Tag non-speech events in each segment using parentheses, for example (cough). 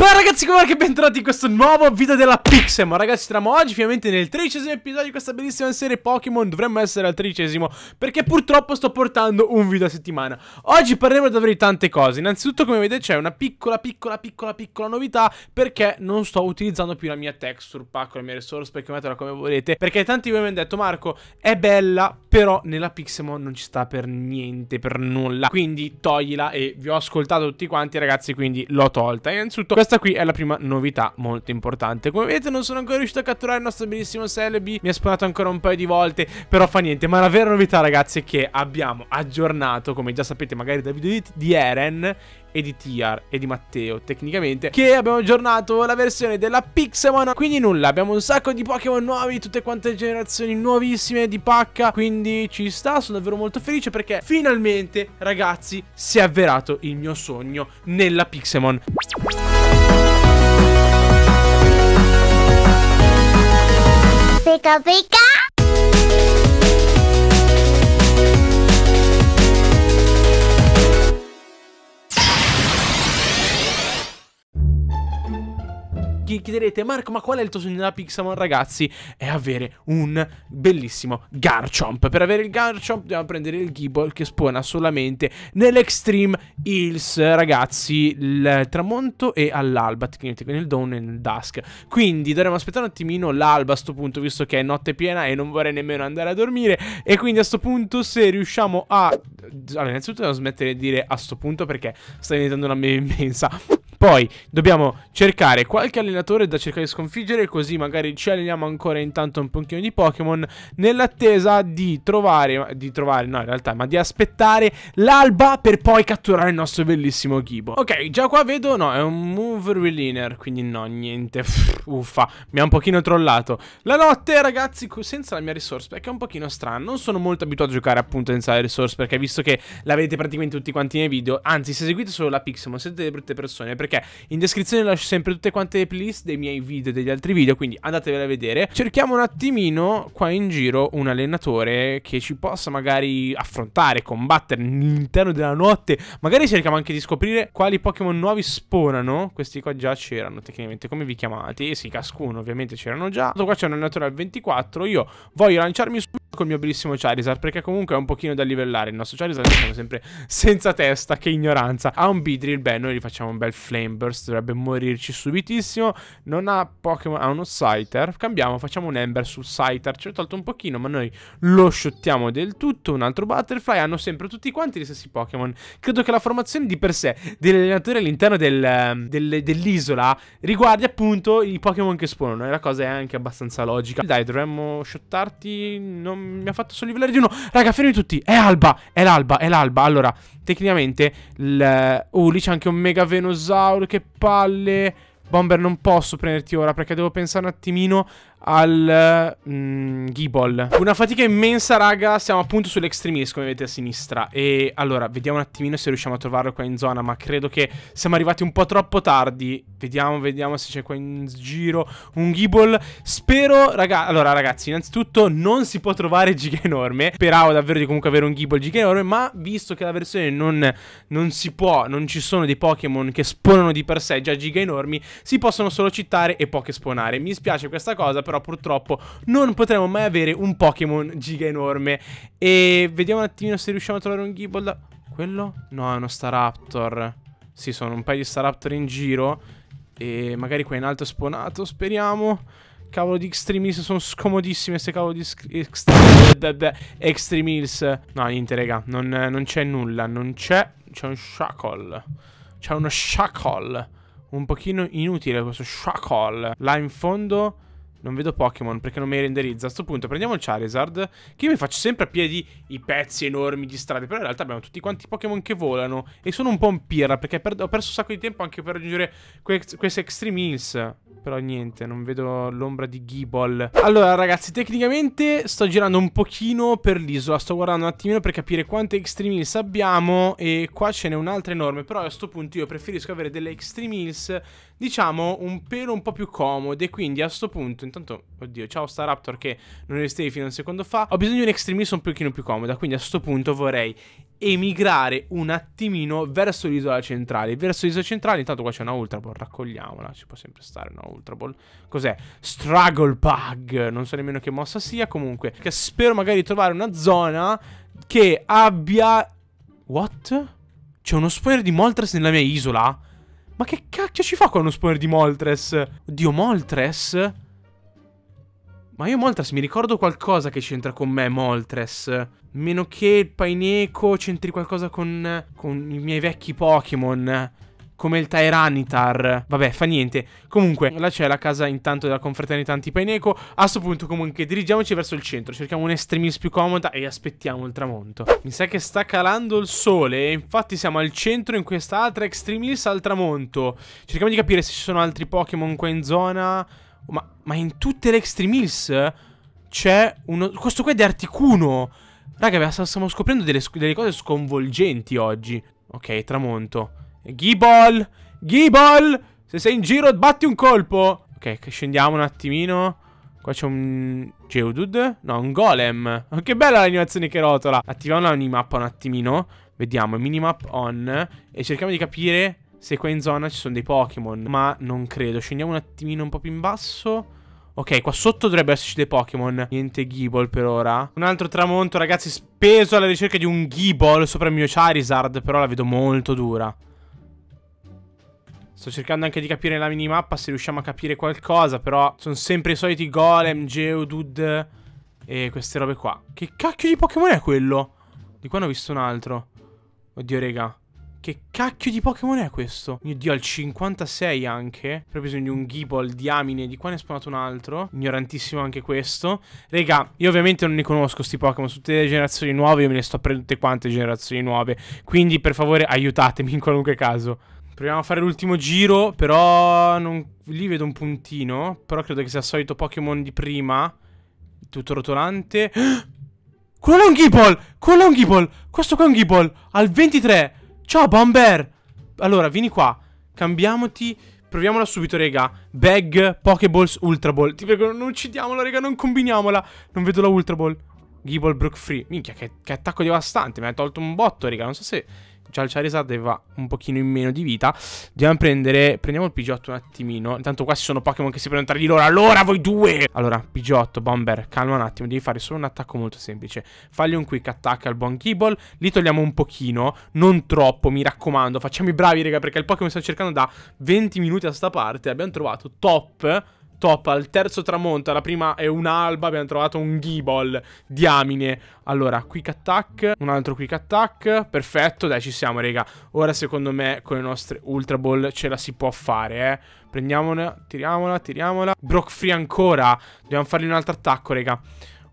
Boom! ragazzi come che bentornati in questo nuovo video della Pixemo Ragazzi siamo oggi finalmente nel tredicesimo episodio di questa bellissima serie Pokémon Dovremmo essere al tredicesimo perché purtroppo sto portando un video a settimana Oggi parleremo davvero di tante cose Innanzitutto come vedete c'è una piccola piccola piccola piccola novità Perché non sto utilizzando più la mia texture pack, la mia resource perché come volete Perché tanti di voi mi hanno detto Marco è bella però nella Pixemo non ci sta per niente per nulla Quindi toglila e vi ho ascoltato tutti quanti ragazzi quindi l'ho tolta Innanzitutto questa qui qui è la prima novità molto importante Come vedete non sono ancora riuscito a catturare il nostro bellissimo Celebi Mi ha sparato ancora un paio di volte Però fa niente Ma la vera novità ragazzi è che abbiamo aggiornato Come già sapete magari da video di Eren e di Tiar e di Matteo tecnicamente che abbiamo aggiornato la versione della Pixelmon quindi nulla abbiamo un sacco di Pokémon nuovi tutte quante generazioni nuovissime di pacca quindi ci sta sono davvero molto felice perché finalmente ragazzi si è avverato il mio sogno nella Pixelmon pica pica. chiederete, Marco, ma qual è il tuo sogno della Pixamon, ragazzi? È avere un bellissimo Garchomp. Per avere il Garchomp dobbiamo prendere il Gibbon che spawna solamente nell'Extreme Hills, ragazzi, il tramonto e all'alba, tecnicamente nel dawn e nel dusk. Quindi dovremmo aspettare un attimino l'alba a sto punto, visto che è notte piena e non vorrei nemmeno andare a dormire. E quindi a sto punto se riusciamo a... Allora, innanzitutto dobbiamo smettere di dire a sto punto perché sta diventando una mia immensa poi dobbiamo cercare qualche allenatore da cercare di sconfiggere, così magari ci alleniamo ancora intanto un pochino di Pokémon, nell'attesa di trovare, di trovare, no in realtà, ma di aspettare l'alba per poi catturare il nostro bellissimo Ghibo. Ok, già qua vedo, no, è un Move Reliner, quindi no, niente, (laughs) uffa, mi ha un pochino trollato. La notte, ragazzi, senza la mia resource perché è un pochino strano, non sono molto abituato a giocare appunto senza la resource perché visto che la vedete praticamente tutti quanti nei video, anzi se seguite solo la Pixelmon siete delle brutte persone perché perché in descrizione lascio sempre tutte quante le playlist dei miei video e degli altri video, quindi andatevela a vedere. Cerchiamo un attimino qua in giro un allenatore che ci possa magari affrontare, combattere all'interno della notte. Magari cerchiamo anche di scoprire quali Pokémon nuovi spawnano. Questi qua già c'erano tecnicamente, come vi chiamate? Eh sì, cascuno ovviamente c'erano già. Qua c'è un allenatore al 24, io voglio lanciarmi su col mio bellissimo Charizard perché comunque è un pochino da livellare il nostro Charizard siamo sempre senza testa che ignoranza ha un Beedrill beh noi gli facciamo un bel Flame Burst dovrebbe morirci subitissimo non ha Pokémon ha uno Scyther cambiamo facciamo un Ember sul Scyther ci ho tolto un pochino ma noi lo shottiamo del tutto un altro Butterfly hanno sempre tutti quanti gli stessi Pokémon credo che la formazione di per sé dell'allenatore all'interno del, ehm, del, dell'isola riguardi appunto i Pokémon che spawnano e la cosa è anche abbastanza logica dai dovremmo shottarti non mi ha fatto sollevare di uno. Raga, fermi tutti. È alba, è l'alba, è l'alba. Allora, tecnicamente... Il... Uh, lì c'è anche un mega venosauro, che palle... Bomber non posso prenderti ora perché devo pensare un attimino al mm, Gibble. Una fatica immensa, raga. Siamo appunto sull'extreme come vedete a sinistra. E allora, vediamo un attimino se riusciamo a trovarlo qua in zona. Ma credo che siamo arrivati un po' troppo tardi. Vediamo, vediamo se c'è qua in giro un Gibble. Spero, raga. Allora, ragazzi, innanzitutto non si può trovare giga enorme. Speravo davvero di comunque avere un Gibble giga enorme. Ma visto che la versione non, non si può, non ci sono dei Pokémon che spawnano di per sé già giga enormi, si possono solo citare e poche spawnare. Mi spiace questa cosa, però però purtroppo non potremo mai avere un Pokémon giga enorme. E vediamo un attimino se riusciamo a trovare un Gibold. Quello? No, è uno Staraptor. Sì, sono un paio di Staraptor in giro. E magari qua in alto è spawnato, speriamo. Cavolo di extremils sono scomodissime queste cavolo di extremils. No, niente, raga, non, non c'è nulla, non c'è... C'è un shackle. C'è uno shackle. Un pochino inutile questo shackle. Là in fondo non vedo Pokémon perché non mi renderizza. A questo punto prendiamo il Charizard. Che io mi faccio sempre a piedi i pezzi enormi di strade. Però in realtà abbiamo tutti quanti Pokémon che volano. E sono un po' un pirra perché ho perso un sacco di tempo anche per raggiungere que queste Extreme Hills. Però niente, non vedo l'ombra di Gibol. Allora ragazzi, tecnicamente sto girando un pochino per l'isola. Sto guardando un attimino per capire quante extreme hills abbiamo. E qua ce n'è un'altra enorme. Però a questo punto io preferisco avere delle extreme hills, diciamo, un pelo un po' più comode. Quindi a questo punto, intanto, oddio, ciao sta Raptor che non esistevi fino a un secondo fa. Ho bisogno di un extreme hills un pochino più comoda. Quindi a questo punto vorrei emigrare un attimino verso l'isola centrale. Verso l'isola centrale, intanto qua c'è una Ultra Ball, raccogliamola, ci può sempre stare una Ultra Ball. Cos'è? Struggle Bug, non so nemmeno che mossa sia, comunque. Spero magari di trovare una zona che abbia... What? C'è uno spoiler di Moltres nella mia isola? Ma che cacchio ci fa qua uno spoiler di Moltres? Oddio, Moltres? Ma io Moltres mi ricordo qualcosa che c'entra con me, Moltres. Meno che il Paineco c'entri qualcosa con, con i miei vecchi Pokémon come il Tyranitar. Vabbè, fa niente. Comunque, là c'è la casa intanto della confraternita antipaineco. A questo punto, comunque, dirigiamoci verso il centro. Cerchiamo un'estremis più comoda e aspettiamo il tramonto. Mi sa che sta calando il sole. Infatti, siamo al centro in quest'altra extremis al tramonto. Cerchiamo di capire se ci sono altri Pokémon qua in zona. Ma, ma in tutte le extremis c'è uno... Questo qua è di Articuno. Raga, stiamo scoprendo delle, delle cose sconvolgenti oggi. Ok, tramonto. Ghibol! Ghibol! Se sei in giro, batti un colpo! Ok, scendiamo un attimino. Qua c'è un... Geodude? No, un golem. che bella l'animazione che rotola. Attiviamo la minimappa un attimino. Vediamo, minimap on. E cerchiamo di capire se qua in zona ci sono dei Pokémon. Ma non credo. Scendiamo un attimino un po' più in basso. Ok, qua sotto dovrebbe esserci dei Pokémon. Niente Gible per ora. Un altro tramonto, ragazzi, speso alla ricerca di un Gible sopra il mio Charizard, però la vedo molto dura. Sto cercando anche di capire la minimappa, se riusciamo a capire qualcosa, però sono sempre i soliti Golem, Geodude e queste robe qua. Che cacchio di Pokémon è quello? Di qua ne ho visto un altro. Oddio, raga. Che cacchio di Pokémon è questo? Mio dio, al 56 anche. Però ho bisogno di un Ghibo al diamine. Di qua ne è spawnato un altro. Ignorantissimo anche questo. Raga, io ovviamente non ne conosco sti Pokémon. Su tutte le generazioni nuove, io me ne sto prendendo tutte quante le generazioni nuove. Quindi, per favore, aiutatemi in qualunque caso. Proviamo a fare l'ultimo giro, però non... lì vedo un puntino. Però credo che sia il solito Pokémon di prima. Tutto rotolante. (gasps) Quello è un Gibble! Quello è un Gibble! Questo qua è un Gibble! Al 23! Ciao, Bomber! Allora, vieni qua. Cambiamoti. Proviamola subito, rega Bag, Pokeballs, Ultra Ball. Ti prego, non uccidiamola, rega non combiniamola. Non vedo la Ultra Ball. Gibble, Brook Free. Minchia, che, che attacco devastante. Mi ha tolto un botto, rega Non so se... Già il Charizard va un pochino in meno di vita Dobbiamo prendere Prendiamo il p un attimino Intanto qua ci sono Pokémon che si prendono tra di loro Allora voi due Allora p Bomber Calma un attimo Devi fare solo un attacco molto semplice Fagli un quick attack al buon Kibble Li togliamo un pochino Non troppo mi raccomando Facciamo i bravi raga Perché il Pokémon sta cercando da 20 minuti a sta parte Abbiamo trovato top top, al terzo tramonto, La prima è un'alba, abbiamo trovato un Gibol, diamine. Allora, quick attack, un altro quick attack, perfetto, dai ci siamo raga. Ora secondo me con le nostre Ultra Ball ce la si può fare, eh. Prendiamola, tiriamola, tiriamola. Brock free ancora, dobbiamo fargli un altro attacco raga.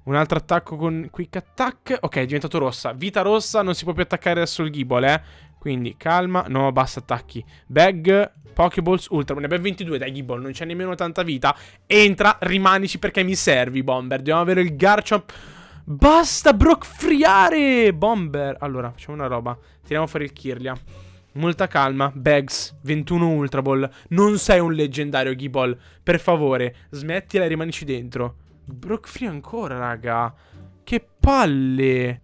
Un altro attacco con quick attack. Ok, è diventato rossa. Vita rossa, non si può più attaccare adesso il Gibol, eh. Quindi calma, no, basta attacchi. Bag, Pokeballs, Ultra. Ne abbiamo 22, dai Gibbon, non c'è nemmeno tanta vita. Entra, rimanici perché mi servi, Bomber. Dobbiamo avere il Garchomp. Basta brocfriare, Bomber. Allora, facciamo una roba. Tiriamo fuori il Kirlia. Molta calma, Bags, 21 Ultra Ball. Non sei un leggendario Gibol. Per favore, smettila e rimanici dentro. Brocfree ancora, raga. Che palle.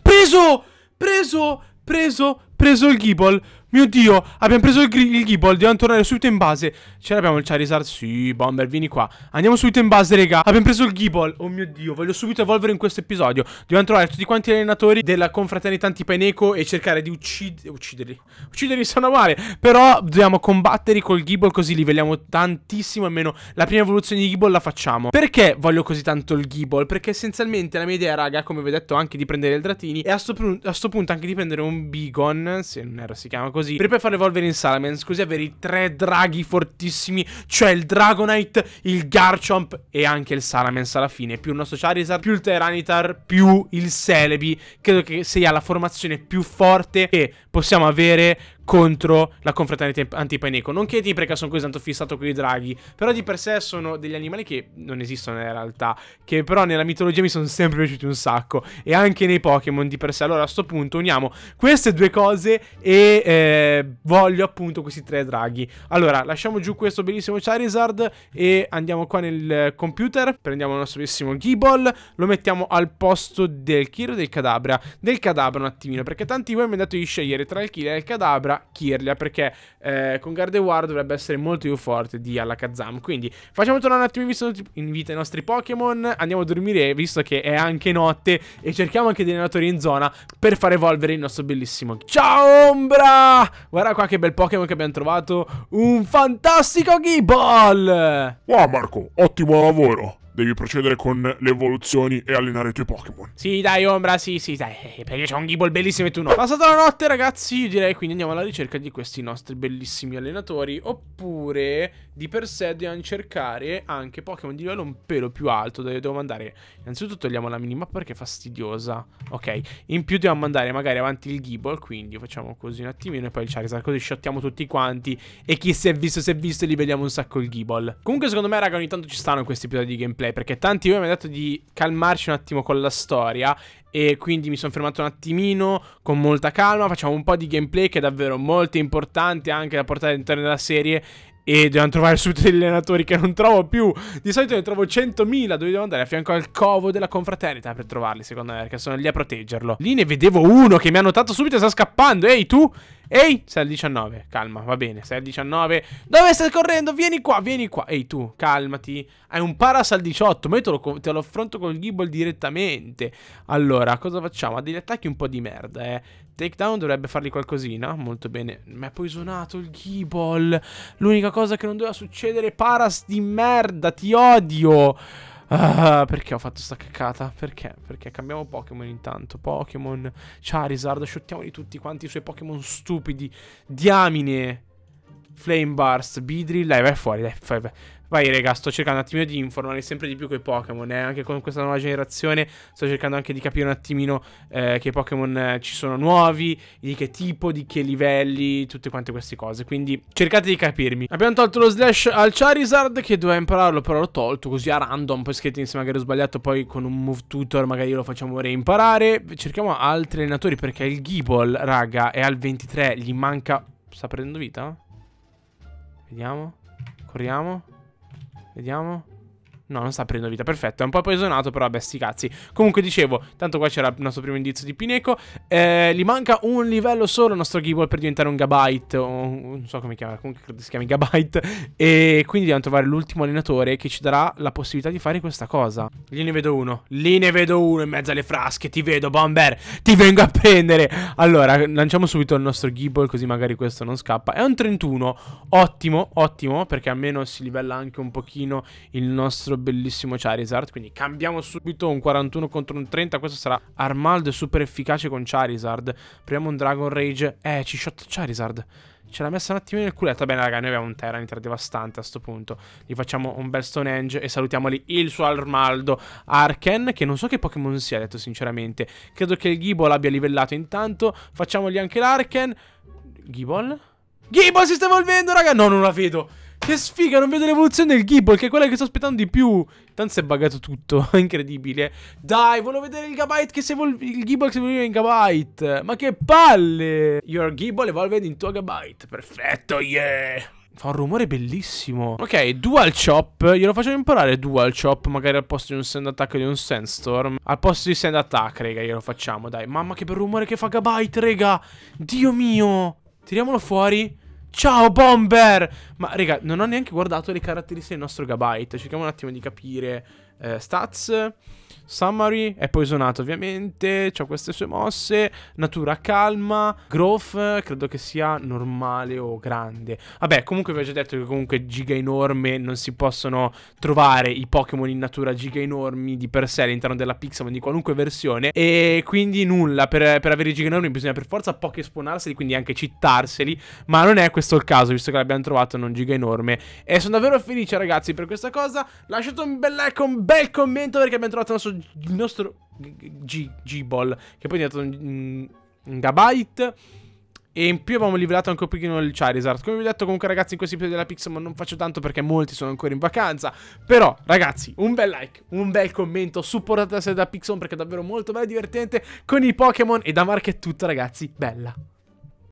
Preso! Preso, preso, preso il Gibble. Mio Dio, abbiamo preso il, il Gibbol, dobbiamo tornare subito in base. Ce l'abbiamo il Charizard? Sì, Bomber, vieni qua. Andiamo subito in base, raga. Abbiamo preso il Gibbol. Oh mio Dio, voglio subito evolvere in questo episodio. Dobbiamo trovare tutti quanti gli allenatori della confraternita antipaineco e cercare di uccidere... Ucciderli. Ucciderli sono male. Però dobbiamo combatterli col Gibbol così livelliamo tantissimo, almeno la prima evoluzione di Gibbol la facciamo. Perché voglio così tanto il Gibbol? Perché essenzialmente la mia idea, raga, come vi ho detto anche di prendere il Dratini e a sto, a sto punto anche di prendere un Bigon, se non erro si chiama così così Per poi far evolvere in Salamence Così avere i tre draghi fortissimi Cioè il Dragonite, il Garchomp e anche il Salamence alla fine Più il nostro Charizard, più il Tyranitar, più il Celebi Credo che sia la formazione più forte che possiamo avere contro la confraternita antipaineco. Non che ti prega sono così tanto fissato con i draghi, però di per sé sono degli animali che non esistono in realtà, che però nella mitologia mi sono sempre piaciuti un sacco, e anche nei Pokémon di per sé. Allora a questo punto uniamo queste due cose e eh, voglio appunto questi tre draghi. Allora lasciamo giù questo bellissimo Charizard e andiamo qua nel computer, prendiamo il nostro bellissimo Gibbol, lo mettiamo al posto del Kiro e del Cadabra. Del Cadabra un attimino, perché tanti voi mi hanno detto di scegliere tra il Kiro e il Cadabra Kirlia perché eh, con Gardevoir dovrebbe essere molto più forte di Alakazam. Quindi facciamo tornare un attimo in, vita i nostri Pokémon, andiamo a dormire visto che è anche notte e cerchiamo anche dei allenatori in zona per far evolvere il nostro bellissimo. Ciao Ombra! Guarda qua che bel Pokémon che abbiamo trovato, un fantastico Gibbal! Wow Marco, ottimo lavoro! devi procedere con le evoluzioni e allenare i tuoi Pokémon. Sì, dai, Ombra, sì, sì, dai. Eh, perché c'è un Gibble bellissimo e tu no. Passata la notte, ragazzi, io direi quindi andiamo alla ricerca di questi nostri bellissimi allenatori. Oppure di per sé dobbiamo cercare anche Pokémon di livello un pelo più alto. Dove devo mandare. Innanzitutto togliamo la minimap perché è fastidiosa. Ok. In più dobbiamo mandare magari avanti il Gibble. Quindi facciamo così un attimino. E poi il Charizard. Così shottiamo tutti quanti. E chi si è visto, si è visto. E li vediamo un sacco il Gibble. Comunque, secondo me, raga, ogni tanto ci stanno questi episodi di gameplay. Perché tanti voi mi hanno detto di calmarci un attimo con la storia e quindi mi sono fermato un attimino con molta calma, facciamo un po' di gameplay che è davvero molto importante anche da portare all'interno della serie e dobbiamo trovare subito degli allenatori che non trovo più. Di solito ne trovo 100.000, dove devo andare a fianco al covo della confraternita per trovarli, secondo me, perché sono lì a proteggerlo. Lì ne vedevo uno che mi ha notato subito e sta scappando. Ehi, tu? Ehi, sei al 19, calma, va bene, sei al 19 Dove stai correndo? Vieni qua, vieni qua Ehi tu, calmati Hai un paras al 18, ma io te lo, te lo affronto col Gibble direttamente Allora, cosa facciamo? Ha degli attacchi un po' di merda, eh Takedown dovrebbe fargli qualcosina, molto bene Mi è poisonato il Gibble L'unica cosa che non doveva succedere Paras di merda, ti odio Ah, perché ho fatto sta caccata? Perché? Perché cambiamo Pokémon intanto. Pokémon Charizard, sciottiamoli tutti quanti i suoi Pokémon stupidi. Diamine. Flame Burst, Bidrill, dai, vai fuori, dai, vai, vai. Vai, raga, sto cercando un attimino di informare sempre di più con i Pokémon. Eh? Anche con questa nuova generazione sto cercando anche di capire un attimino eh, che Pokémon eh, ci sono nuovi, di che tipo, di che livelli, tutte quante queste cose. Quindi cercate di capirmi. Abbiamo tolto lo slash al Charizard che doveva impararlo, però l'ho tolto così a random. Poi scritto insieme magari ho sbagliato, poi con un move tutor magari lo facciamo reimparare. Cerchiamo altri allenatori perché il Gibble, raga, è al 23, gli manca... Sta prendendo vita? Vediamo. Corriamo. Vediamo. No, non sta prendendo vita, perfetto. È un po' poisonato, però vabbè, sti cazzi. Comunque dicevo, tanto qua c'era il nostro primo indizio di Pineco. Eh, gli manca un livello solo al nostro Gimbal per diventare un Gabite. O non so come chiama, comunque credo si chiami Gabite. E quindi dobbiamo trovare l'ultimo allenatore che ci darà la possibilità di fare questa cosa. Lì ne vedo uno, lì ne vedo uno in mezzo alle frasche. Ti vedo, Bomber, ti vengo a prendere. Allora, lanciamo subito il nostro Gimbal, così magari questo non scappa. È un 31, ottimo, ottimo, perché almeno si livella anche un pochino il nostro altro bellissimo Charizard. Quindi cambiamo subito un 41 contro un 30. Questo sarà Armald super efficace con Charizard. Proviamo un Dragon Rage. Eh, ci shot Charizard. Ce l'ha messa un attimino nel culetto. Bene, raga, noi abbiamo un Terranitra devastante a sto punto. Gli facciamo un bel Stonehenge e salutiamo lì il suo Armaldo Arken, che non so che Pokémon sia, detto sinceramente. Credo che il Gibol abbia livellato intanto. Facciamogli anche l'Arken. Gibol? Gibol si sta evolvendo, raga! No, non la vedo. Che sfiga, non vedo l'evoluzione del Gibbon, che è quella che sto aspettando di più. Tanto si è buggato tutto, (laughs) incredibile. Dai, voglio vedere il Gabyte che si evolve, il Gibbon che si evolveva in Gabite. Ma che palle! Your Gibbon evolved in tuo Gabite. perfetto, yeah! Fa un rumore bellissimo. Ok, Dual Chop. Glielo faccio imparare Dual Chop. Magari al posto di un Sand Attack o di un Sandstorm. Al posto di Sand Attack, raga, glielo facciamo, dai. Mamma che bel rumore che fa Gabite, raga. Dio mio. Tiriamolo fuori. Ciao Bomber! Ma raga, non ho neanche guardato le caratteristiche del nostro Gabite. Cerchiamo un attimo di capire eh, stats, summary, è poisonato ovviamente, ha queste sue mosse, natura calma, growth, credo che sia normale o grande. Vabbè, comunque vi ho già detto che comunque giga enorme, non si possono trovare i Pokémon in natura giga enormi di per sé all'interno della Pixelmon di qualunque versione e quindi nulla, per, per avere i giga enormi bisogna per forza poche spawnarseli, quindi anche cittarseli, ma non è questo il caso, visto che l'abbiamo trovato non giga enorme. E sono davvero felice ragazzi per questa cosa, lasciate un bel like, un bel commento perché abbiamo trovato il nostro, il nostro G-Ball, che poi è diventato un, un Gabite. E in più abbiamo liberato anche un pochino il Charizard. Come vi ho detto, comunque, ragazzi, in questi episodi della Pixel non faccio tanto perché molti sono ancora in vacanza. Però, ragazzi, un bel like, un bel commento. Supportate la serie da Pixel perché è davvero molto bella e divertente con i Pokémon. E da Mark è tutto, ragazzi. Bella.